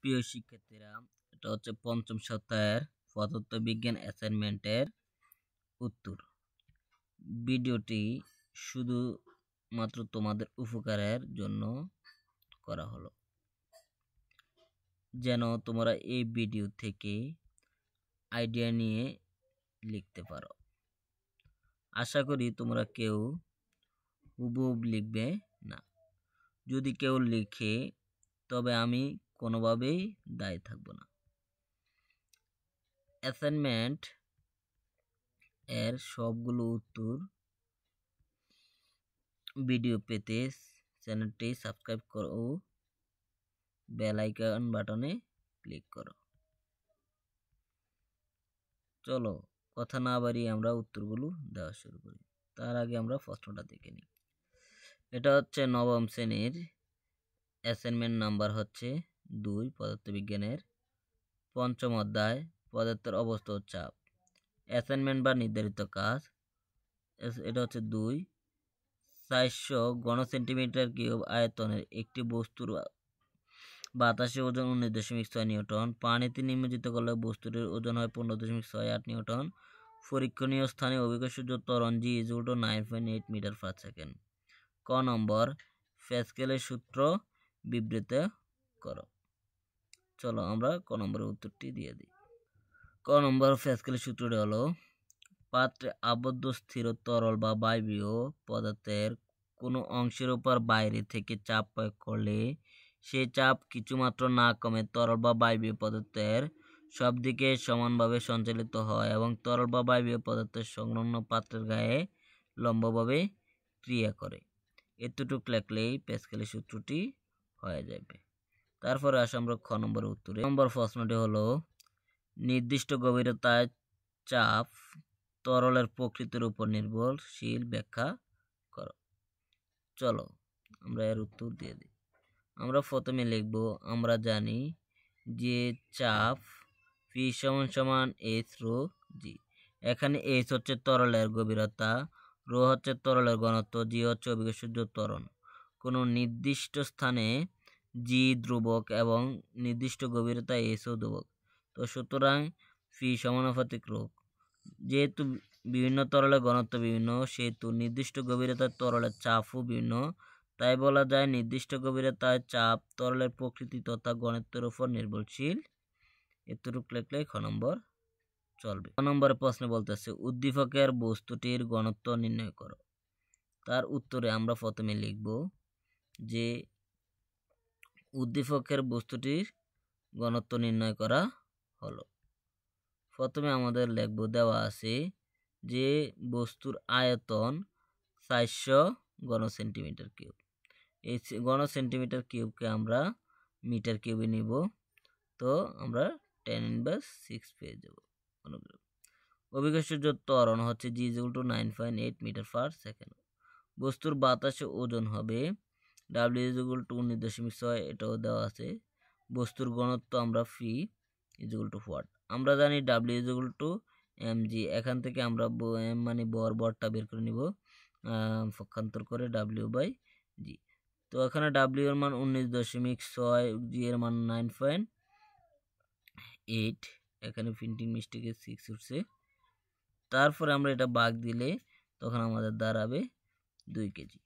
প্রিয় শিক্ষার্থীরা এটা হচ্ছে পঞ্চম সপ্তাহের পদার্থ বিজ্ঞান অ্যাসাইনমেন্টের উত্তর ভিডিওটি শুধু মাত্র তোমাদের উপকারের জন্য করা হলো যেন তোমরা এই ভিডিও থেকে আইডিয়া নিয়ে লিখতে পারো আশা করি তোমরা কেউ হুবহুব লিখবে না যদি কেউ লিখে তবে আমি কোনোভাবেই দায়ী থাকব না অ্যাসাইনমেন্ট এর সবগুলো উত্তর ভিডিও পেতে চ্যানেলটি সাবস্ক্রাইব করো ও বেল আইকন বাটনে ক্লিক করো চলো কথা না বাড়িয়ে আমরা উত্তরগুলো দেওয়া শুরু করি তার আগে আমরা প্রশ্নটা দেখে নিই এটা হচ্ছে নবম শ্রেণীর অ্যাসাইনমেন্ট নাম্বার হচ্ছে দুই পদার্থবিজ্ঞানের পঞ্চম অধ্যায় পদার্থের অবস্থা ও চাপ অ্যাসাইনমেন্ট বা নির্ধারিত কাজ এটা হচ্ছে দুই চারশো ঘন সেন্টিমিটার কিউব আয়তনের একটি বস্তুর বাতাসের ওজন উনিশ দশমিক ছয় নিউটন পানিতে নিমজ্জিত করলে বস্তুটির ওজন হয় পনেরো দশমিক ছয় আট নিউটন পরীক্ষণীয় স্থানে অভিজ্ঞসূর্য তরণ জি ইজ উল্টো nine point eight metre per second ক নম্বর ফেসকেলের সূত্র বিবৃত করো চলো আমরা ক নম্বরের উত্তরটি দিয়ে দিই ক নম্বর ফ্যাসকেলের সূত্রটি হলো পাত্রে আবদ্ধ স্থির তরল বা বায়বীয় পদার্থের কোনো অংশের উপর বাইরে থেকে চাপ প্রয়োগ করলে সে চাপ কিছুমাত্র না কমে তরল বা বায়বীয় পদার্থের সব দিকে সমানভাবে সঞ্চালিত হয় এবং তরল বা বায়বীয় পদার্থের সংলগ্ন পাত্রের গায়ে লম্বভাবে ক্রিয়া করে এতটুকু লেখলেই প্যাসকেলের সূত্রটি হয়ে যাবে তারপরে আসে আমরা খ নম্বরে উত্তরে নম্বর প্রশ্নটি হলো নির্দিষ্ট গভীরতায় চাপ তরলের প্রকৃতির উপর নির্ভরশীল ব্যাখ্যা করো চলো আমরা এর উত্তর দিয়ে দিই আমরা প্রথমে লিখব আমরা জানি যে চাপ পি সমান সমান এইচ রো জি এখানে এইচ হচ্ছে তরলের গভীরতা রো হচ্ছে তরলের ঘনত্ব জি হচ্ছে অভিজ্ঞ সূর্য তরণ কোনো নির্দিষ্ট স্থানে জি ধ্রুবক এবং নির্দিষ্ট গভীরতা এসও ধ্রুবক তো সুতরাং ফি সমানুপাতিক রোগ যেহেতু বিভিন্ন তরলের ঘনত্ব বিভিন্ন সেহেতু নির্দিষ্ট গভীরতার তরলের চাপও বিভিন্ন তাই বলা যায় নির্দিষ্ট গভীরতার চাপ তরলের প্রকৃতি তথা গণত্বের উপর নির্ভরশীল এতটুক লেখলে খ নম্বর চলবে ক নম্বরের প্রশ্নে বলতেছে উদ্দীপকের বস্তুটির ঘনত্ব নির্ণয় করো তার উত্তরে আমরা প্রথমে লিখব যে উদ্দীপকের বস্তুটির ঘনত্ব নির্ণয় করা হলো প্রথমে আমাদের লেখব দেওয়া আছে যে বস্তুর আয়তন চারশো ঘন সেন্টিমিটার কিউব এই ঘন সেন্টিমিটার কিউবকে আমরা মিটার কিউবে নিব তো আমরা টেন ইনভার্স সিক্স পেয়ে যাব অনুগ্রহ অভিকর্ষজ ত্বরণ হচ্ছে g is equal to nine point eight metre per second বস্তুর বাতাসে ওজন হবে ডাব্লিউ ইজ ইকুয়াল টু উনিশ দশমিক ছয় এটাও দেওয়া আছে বস্তুর গণত্ব আমরা ফি ইজ ইকুয়াল টু হোয়াট আমরা জানি W is equal to m g এখান থেকে আমরা এম মানে বর বরটা বের করে নিব পক্ষান্তর করে ডাব্লিউ বাই জি তো এখানে ডাব্লিউ এর মান উনিশ দশমিক ছয় জি এর মান নাইন পয়েন্ট এইট এখানে প্রিন্টিং মিস্টেকে সিক্স উঠছে তারপরে আমরা এটা বাঘ দিলে তখন আমাদের দাঁড়াবে দুই কেজি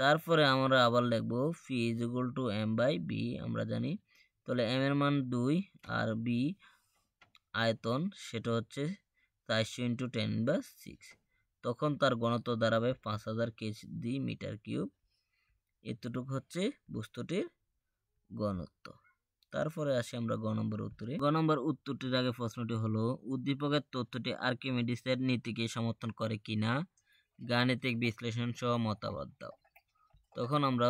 তারপরে আমরা আবার লিখব p is equal to m by V আমরা জানি তাহলে এম এর মান দুই আর বি আয়তন সেটা হচ্ছে চারশো ইন্টু টেন বা সিক্স তখন তার ঘনত্ব দাঁড়াবে পাঁচ হাজার কেজি মিটার কিউব এতটুকু হচ্ছে বস্তুটির ঘনত্ব তারপরে আসি আমরা গ নম্বর উত্তরে গ নম্বর উত্তরটির আগে প্রশ্নটি হলো উদ্দীপকের তথ্যটি আর্কিমেডিসের নীতিকে সমর্থন করে কিনা গাণিতিক বিশ্লেষণ সহ মতামত দাও তখন আমরা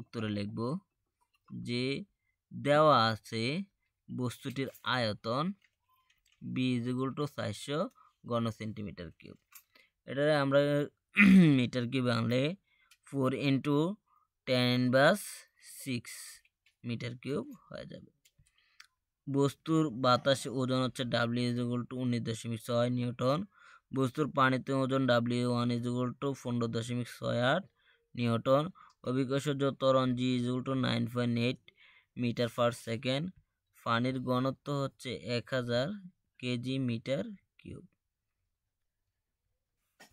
উত্তরে লিখব যে দেওয়া আছে বস্তুটির আয়তন বি ইজিগুল টু চারশো গণ সেন্টিমিটার কিউব এটা আমরা মিটার কিউব আনলে ফোর ইন্টু টেন বাস সিক্স মিটার কিউব হয়ে যাবে বস্তুর বাতাসে ওজন হচ্ছে ডাব্লিউ ইজিগুল টু উনিশ দশমিক ছয় নিউটন বস্তুর পানিতে ওজন ডাব্লিউ ওয়ান ইজিগুল টু পনেরো দশমিক ছয় আট নিউটন অভিকর্ষজ ত্বরণ g is equal to nine point eight metre per second পানির গণত্ব হচ্ছে এক হাজার কেজি মিটার কিউব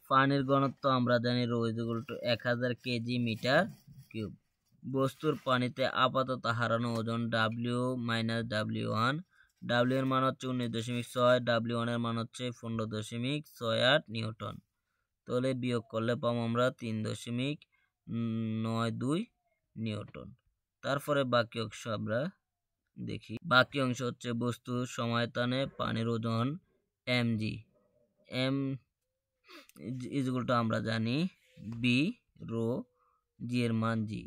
পানির গণত্ব আমরা জানি রো ইজুল টু এক হাজার কেজি মিটার কিউব বস্তুর পানিতে আপাতত হারানো ওজন W minus W one W এর মান হচ্ছে উনিশ দশমিক ছয় ডাব্লিউ ওয়ান এর মান হচ্ছে পনেরো দশমিক ছয় আট নিউটন তাহলে বিয়োগ করলে পাবো আমরা তিন দশমিক নয় দুই নিউটন তারপরে বাকি অংশ আমরা দেখি বাকি অংশ হচ্ছে বস্তু সময়তানে পানির ওজন এম জি এম ইজগুলটা আমরা জানি বি রো জি এর মান জি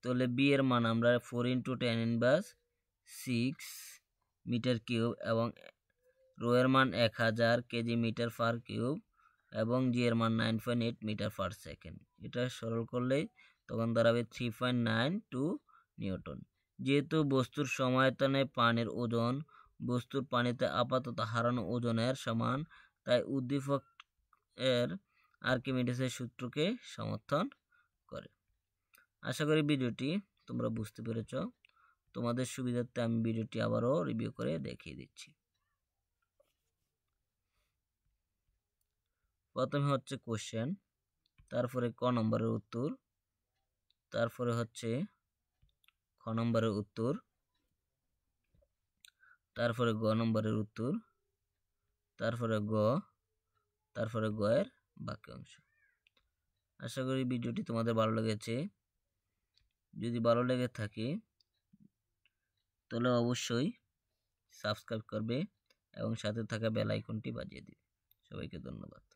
তাহলে বি এর মান আমরা four into ten inverse six metre cube এবং রো এর মান এক হাজার কেজি মিটার পার কিউব এবং জি এর মান nine point eight metre per second এটা সরল করলেই তখন দাঁড়াবে three point nine two newton যেহেতু বস্তুর সময়তনে পানির ওজন বস্তুর পানিতে আপাতত হারানো ওজনের সমান তাই উদ্দীপক এর আর্কিমিডিসের সূত্রকে সমর্থন করে আশা করি ভিডিওটি তোমরা বুঝতে পেরেছ তোমাদের সুবিধার্থে আমি ভিডিওটি আবারও রিভিউ করে দেখিয়ে দিচ্ছি প্রথমে হচ্ছে কোশ্চেন তারপরে ক নম্বরের উত্তর তারপরে হচ্ছে খ নম্বরের উত্তর তারপরে গ নম্বরের উত্তর তারপরে গ তারপরে গ এর বাকি অংশ আশা করি ভিডিওটি তোমাদের ভালো লেগেছে যদি ভালো লেগে থাকে তাহলে অবশ্যই সাবস্ক্রাইব করবে এবং সাথে থাকা বেল আইকনটি বাজিয়ে দিবে সবাইকে ধন্যবাদ